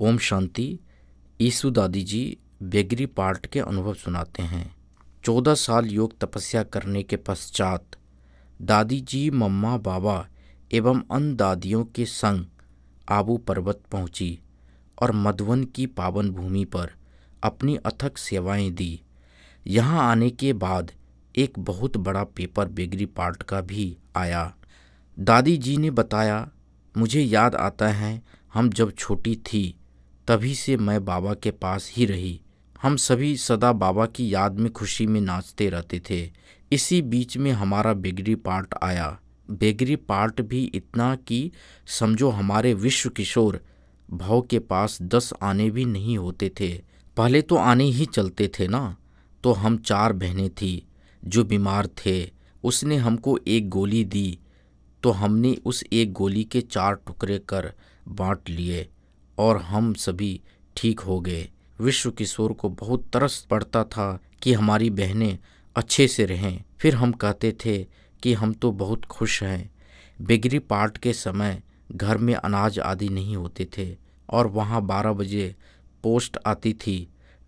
ओम शांति ईसु दादी जी beggary part के अनुभव सुनाते हैं चौदह साल योग तपस्या करने के पश्चात दादी जी मम्मा बाबा एवं अन्य दादियों के संग आबू पर्वत पहुंची और मधुवन की पावन भूमि पर अपनी अथक सेवाएं दी यहाँ आने के बाद एक बहुत बड़ा पेपर बेगरी पार्ट का भी आया दादी जी ने बताया मुझे याद आता है हम जब छोटी थी तभी से मैं बाबा के पास ही रही हम सभी सदा बाबा की याद में खुशी में नाचते रहते थे इसी बीच में हमारा बेगरी पार्ट आया बेगरी पार्ट भी इतना कि समझो हमारे विश्व किशोर भाव के पास दस आने भी नहीं होते थे पहले तो आने ही चलते थे ना तो हम चार बहनें थी जो बीमार थे उसने हमको एक गोली दी तो हमने उस एक गोली के चार टुकड़े कर बांट लिए और हम सभी ठीक हो गए विश्व किशोर को बहुत तरस पड़ता था कि हमारी बहनें अच्छे से रहें फिर हम कहते थे कि हम तो बहुत खुश हैं बिगरी पार्ट के समय घर में अनाज आदि नहीं होते थे और वहाँ बारह बजे पोस्ट आती थी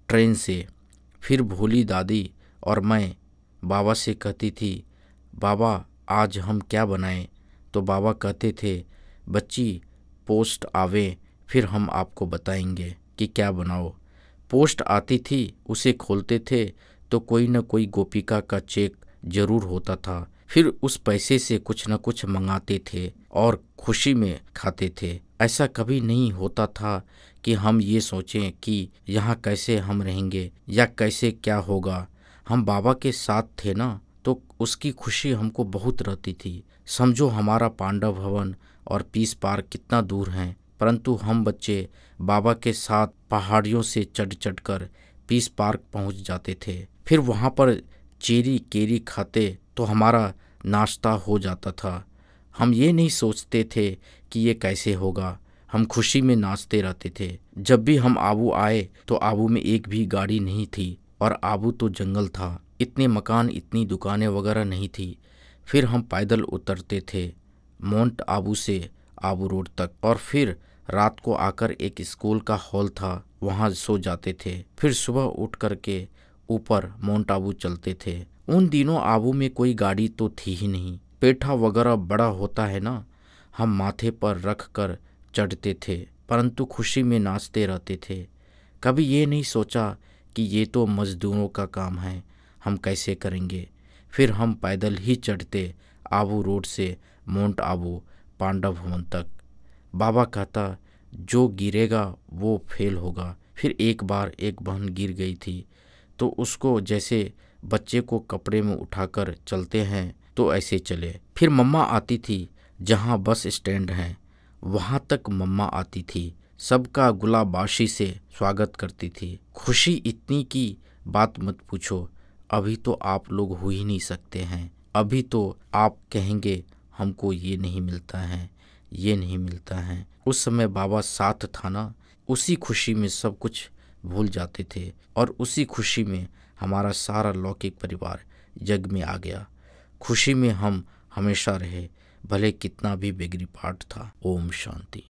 ट्रेन से फिर भोली दादी और मैं बाबा से कहती थी बाबा आज हम क्या बनाएं तो बाबा कहते थे बच्ची पोस्ट आवे फिर हम आपको बताएंगे कि क्या बनाओ पोस्ट आती थी उसे खोलते थे तो कोई न कोई गोपिका का चेक जरूर होता था फिर उस पैसे से कुछ न कुछ मंगाते थे और खुशी में खाते थे ऐसा कभी नहीं होता था कि हम ये सोचें कि यहाँ कैसे हम रहेंगे या कैसे क्या होगा हम बाबा के साथ थे ना तो उसकी खुशी हमको बहुत रहती थी समझो हमारा पांडव भवन और पीस पार्क कितना दूर हैं परंतु हम बच्चे बाबा के साथ पहाड़ियों से चढ़ चढ़ कर पीस पार्क पहुंच जाते थे फिर वहाँ पर चेरी केरी खाते तो हमारा नाश्ता हो जाता था हम ये नहीं सोचते थे कि ये कैसे होगा हम खुशी में नाचते रहते थे जब भी हम आबू आए तो आबू में एक भी गाड़ी नहीं थी और आबू तो जंगल था इतने मकान इतनी दुकानें वगैरह नहीं थी फिर हम पैदल उतरते थे माउंट आबू से आबू रोड तक और फिर रात को आकर एक स्कूल का हॉल था वहाँ सो जाते थे फिर सुबह उठ कर के ऊपर माउंट आबू चलते थे उन दिनों आबू में कोई गाड़ी तो थी ही नहीं पेठा वगैरह बड़ा होता है ना हम माथे पर रख कर चढ़ते थे परंतु खुशी में नाचते रहते थे कभी ये नहीं सोचा कि ये तो मज़दूरों का काम है हम कैसे करेंगे फिर हम पैदल ही चढ़ते आबू रोड से माउंट आबू पांडव भवन तक बाबा कहता जो गिरेगा वो फेल होगा फिर एक बार एक बहन गिर गई थी तो उसको जैसे बच्चे को कपड़े में उठाकर चलते हैं तो ऐसे चले फिर मम्मा आती थी जहाँ बस स्टैंड है वहाँ तक मम्मा आती थी सबका गुलाबाशी से स्वागत करती थी खुशी इतनी की बात मत पूछो अभी तो आप लोग हो ही नहीं सकते हैं अभी तो आप कहेंगे हमको ये नहीं मिलता है ये नहीं मिलता है उस समय बाबा साथ था ना उसी खुशी में सब कुछ भूल जाते थे और उसी खुशी में हमारा सारा लौकिक परिवार जग में आ गया खुशी में हम हमेशा रहे भले कितना भी बिगड़ी पाठ था ओम शांति